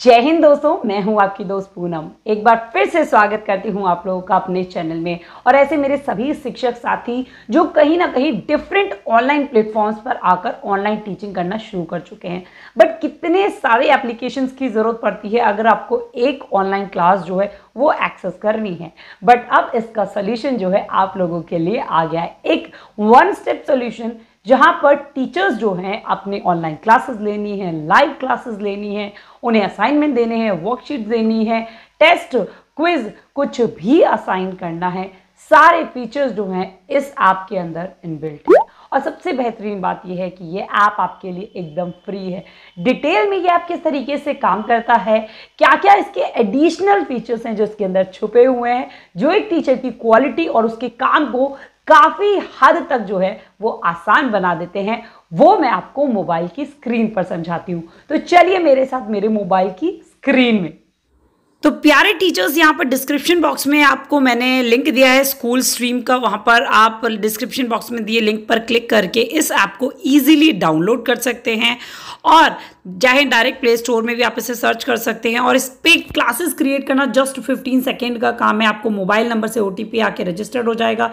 जय हिंद दोस्तों मैं हूं आपकी दोस्त पूनम एक बार फिर से स्वागत करती हूं आप लोगों का अपने चैनल में और ऐसे मेरे सभी शिक्षक साथी जो कहीं ना कहीं डिफरेंट ऑनलाइन प्लेटफॉर्म्स पर आकर ऑनलाइन टीचिंग करना शुरू कर चुके हैं बट कितने सारे एप्लीकेशंस की ज़रूरत पड़ती है अगर आपको एक ऑनलाइन क्लास जो है वो एक्सेस करनी है बट अब इसका सोल्यूशन जो है आप लोगों के लिए आ गया है एक वन स्टेप सोल्यूशन जहाँ पर टीचर्स जो हैं अपने ऑनलाइन क्लासेस लेनी है लाइव क्लासेस लेनी है उन्हें असाइनमेंट देने हैं वर्कशीट देनी है टेस्ट क्विज कुछ भी असाइन करना है सारे फीचर्स जो हैं इस ऐप के अंदर इनबिल्ट है और सबसे बेहतरीन बात यह है कि ये ऐप आपके लिए एकदम फ्री है डिटेल में ये ऐप किस तरीके से काम करता है क्या क्या इसके एडिशनल फीचर्स हैं जो इसके अंदर छुपे हुए हैं जो एक टीचर की क्वालिटी और उसके काम को काफ़ी हद तक जो है वो आसान बना देते हैं वो मैं आपको मोबाइल की स्क्रीन पर समझाती हूँ तो चलिए मेरे साथ मेरे मोबाइल की स्क्रीन में तो प्यारे टीचर्स यहाँ पर डिस्क्रिप्शन बॉक्स में आपको मैंने लिंक दिया है स्कूल स्ट्रीम का वहाँ पर आप डिस्क्रिप्शन बॉक्स में दिए लिंक पर क्लिक करके इस ऐप को ईजिली डाउनलोड कर सकते हैं और चाहे डायरेक्ट प्ले स्टोर में भी आप इसे सर्च कर सकते हैं और इस पर क्लासेस क्रिएट करना जस्ट 15 सेकेंड का काम है आपको मोबाइल नंबर से ओ आके रजिस्टर्ड हो जाएगा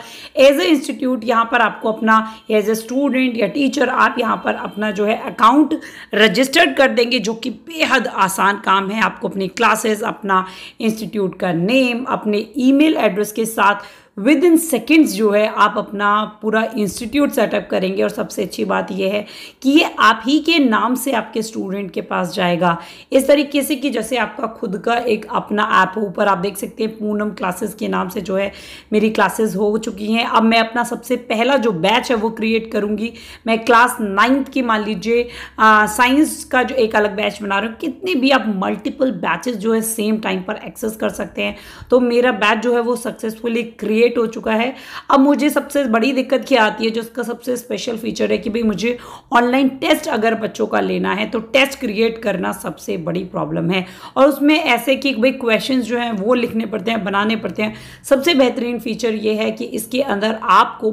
एज ए इंस्टीट्यूट यहाँ पर आपको अपना एज ए स्टूडेंट या टीचर आप यहाँ पर अपना जो है अकाउंट रजिस्टर्ड कर देंगे जो कि बेहद आसान काम है आपको अपनी क्लासेस अपना अपना इंस्टीट्यूट का नेम अपने ईमेल एड्रेस के साथ विद इन सेकेंड्स जो है आप अपना पूरा इंस्टीट्यूट सेटअप करेंगे और सबसे अच्छी बात यह है कि ये आप ही के नाम से आपके स्टूडेंट के पास जाएगा इस तरीके से कि जैसे आपका खुद का एक अपना ऐप हो ऊपर आप देख सकते हैं पूनम क्लासेस के नाम से जो है मेरी क्लासेस हो चुकी हैं अब मैं अपना सबसे पहला जो बैच है वो क्रिएट करूँगी मैं क्लास नाइन्थ की मान लीजिए साइंस का जो एक अलग बैच बना रहा हूँ कितने भी आप मल्टीपल बैचेज जो है सेम टाइम पर एक्सेस कर सकते हैं तो मेरा बैच जो है वो सक्सेसफुली क्रिएट क्रिएट हो चुका है अब मुझे सबसे बड़ी दिक्कत क्या आती है जो उसका सबसे स्पेशल फीचर है कि भाई मुझे ऑनलाइन टेस्ट अगर बच्चों का लेना है तो टेस्ट क्रिएट करना सबसे बड़ी प्रॉब्लम है और उसमें ऐसे कि भाई क्वेश्चन जो हैं वो लिखने पड़ते हैं बनाने पड़ते हैं सबसे बेहतरीन फीचर ये है कि इसके अंदर आपको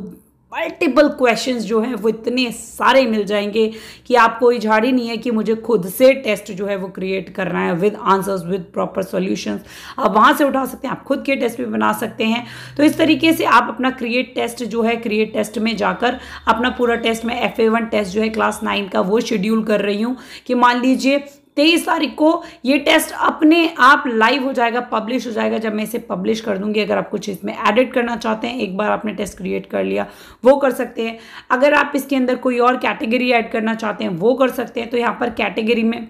मल्टीपल क्वेश्चन जो हैं वो इतने सारे मिल जाएंगे कि आपको ये झाड़ी नहीं है कि मुझे खुद से टेस्ट जो है वो क्रिएट करना है with answers with proper solutions आप वहाँ से उठा सकते हैं आप खुद के टेस्ट भी बना सकते हैं तो इस तरीके से आप अपना क्रिएट टेस्ट जो है क्रिएट टेस्ट में जाकर अपना पूरा टेस्ट में एफ टेस्ट जो है क्लास नाइन का वो शेड्यूल कर रही हूँ कि मान लीजिए तेईस तारीख को ये टेस्ट अपने आप लाइव हो जाएगा पब्लिश हो जाएगा जब मैं इसे पब्लिश कर दूंगी अगर आप कुछ इसमें एडिट करना चाहते हैं एक बार आपने टेस्ट क्रिएट कर लिया वो कर सकते हैं अगर आप इसके अंदर कोई और कैटेगरी ऐड करना चाहते हैं वो कर सकते हैं तो यहाँ पर कैटेगरी में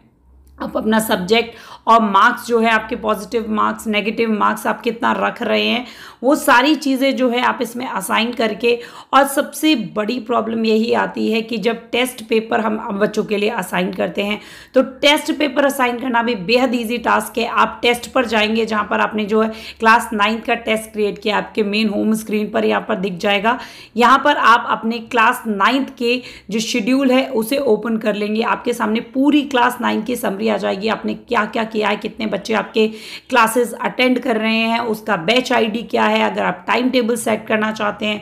आप अपना सब्जेक्ट और मार्क्स जो है आपके पॉजिटिव मार्क्स नेगेटिव मार्क्स आप कितना रख रहे हैं वो सारी चीज़ें जो है आप इसमें असाइन करके और सबसे बड़ी प्रॉब्लम यही आती है कि जब टेस्ट पेपर हम बच्चों के लिए असाइन करते हैं तो टेस्ट पेपर असाइन करना भी बेहद ईजी टास्क है आप टेस्ट पर जाएंगे जहाँ पर आपने जो है क्लास नाइन्थ का टेस्ट क्रिएट किया आपके मेन होम स्क्रीन पर यहाँ पर दिख जाएगा यहाँ पर आप अपने क्लास नाइन्थ के जो शेड्यूल है उसे ओपन कर लेंगे आपके सामने पूरी क्लास नाइन्थ की समरी रिकवरी आ जाएगी आपने क्या क्या किया है कितने बच्चे आपके क्लासेस अटेंड कर रहे हैं उसका बैच आईडी क्या है अगर आप टाइम टेबल सेट करना चाहते हैं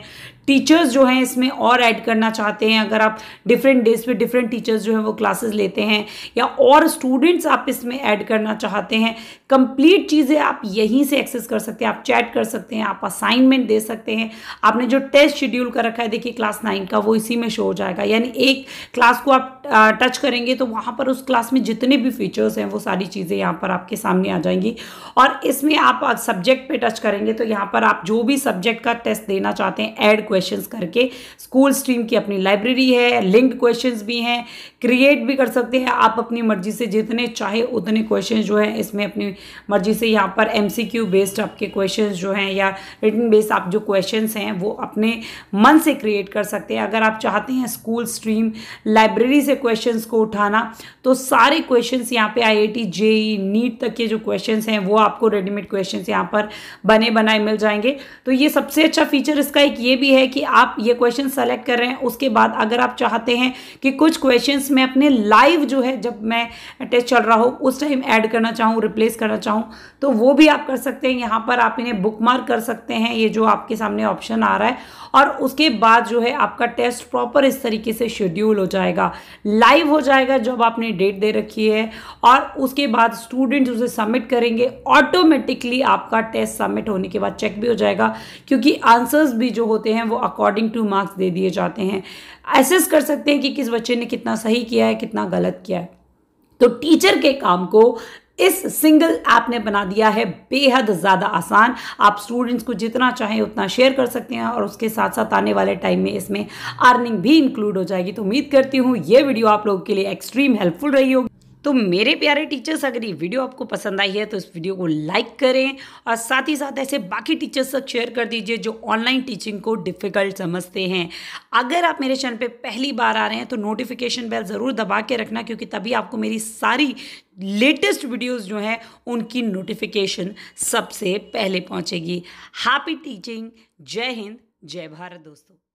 टीचर्स जो हैं इसमें और ऐड करना चाहते हैं अगर आप डिफरेंट डेज पे डिफरेंट टीचर्स जो हैं वो क्लासेस लेते हैं या और स्टूडेंट्स आप इसमें ऐड करना चाहते हैं कंप्लीट चीज़ें आप यहीं से एक्सेस कर सकते हैं आप चैट कर सकते हैं आप असाइनमेंट दे सकते हैं आपने जो टेस्ट शेड्यूल कर रखा है देखिए क्लास नाइन का वो इसी में शो हो जाएगा यानी एक क्लास को आप टच करेंगे तो वहाँ पर उस क्लास में जितने भी फीचर्स हैं वो सारी चीज़ें यहाँ पर आपके सामने आ जाएंगी और इसमें आप सब्जेक्ट पे टच करेंगे तो यहाँ पर आप जो भी सब्जेक्ट का टेस्ट देना चाहते हैं एड क्वेश्चन क्वेश्चंस करके स्कूल स्ट्रीम की अपनी लाइब्रेरी है लिंक्ड क्वेश्चंस भी हैं क्रिएट भी कर सकते हैं आप अपनी मर्जी से जितने चाहे उतने क्वेश्चन जो है इसमें अपनी मर्जी से यहाँ पर एम बेस्ड आपके क्वेश्चन जो हैं या रिटर्न बेस्ड आप जो क्वेश्चन हैं वो अपने मन से क्रिएट कर सकते हैं अगर आप चाहते हैं स्कूल स्ट्रीम लाइब्रेरी से क्वेश्चन को उठाना तो सारे क्वेश्चन यहाँ पे I I T JEE NEET तक के जो क्वेश्चन हैं वो आपको रेडीमेड क्वेश्चन यहाँ पर बने बनाए मिल जाएंगे तो ये सबसे अच्छा फीचर इसका एक ये भी है है कि आप ये क्वेश्चन सेलेक्ट कर रहे हैं उसके बाद अगर आप चाहते हैं कि कुछ क्वेश्चन मैं अपने लाइव जो है जब मैं टेस्ट चल रहा हूँ उस टाइम ऐड करना चाहूँ रिप्लेस करना चाहूँ तो वो भी आप कर सकते हैं यहाँ पर आप इन्हें बुक कर सकते हैं ये जो आपके सामने ऑप्शन आ रहा है और उसके बाद जो है आपका टेस्ट प्रॉपर इस तरीके से शेड्यूल हो जाएगा लाइव हो जाएगा जब आपने डेट दे रखी है और उसके बाद स्टूडेंट उसे सबमिट करेंगे ऑटोमेटिकली आपका टेस्ट सबमिट होने के बाद चेक भी हो जाएगा क्योंकि आंसर्स भी जो होते हैं वो अकॉर्डिंग टू मार्क्स दे दिए जाते हैं एसेस कर सकते हैं कि किस बच्चे ने कितना सही किया है कितना गलत किया है तो टीचर के काम को इस सिंगल ऐप ने बना दिया है बेहद ज़्यादा आसान आप स्टूडेंट्स को जितना चाहें उतना शेयर कर सकते हैं और उसके साथ साथ आने वाले टाइम में इसमें अर्निंग भी इंक्लूड हो जाएगी तो उम्मीद करती हूँ ये वीडियो आप लोगों के लिए एक्सट्रीम हेल्पफुल रही होगी तो मेरे प्यारे टीचर्स अगर ये वीडियो आपको पसंद आई है तो इस वीडियो को लाइक करें और साथ ही साथ ऐसे बाकी टीचर्स तक शेयर कर दीजिए जो ऑनलाइन टीचिंग को डिफ़िकल्ट समझते हैं अगर आप मेरे चैनल पे पहली बार आ रहे हैं तो नोटिफिकेशन बेल ज़रूर दबा के रखना क्योंकि तभी आपको मेरी सारी लेटेस्ट वीडियोज़ जो हैं उनकी नोटिफिकेशन सबसे पहले पहुँचेगी हैप्पी टीचिंग जय हिंद जय भारत दोस्तों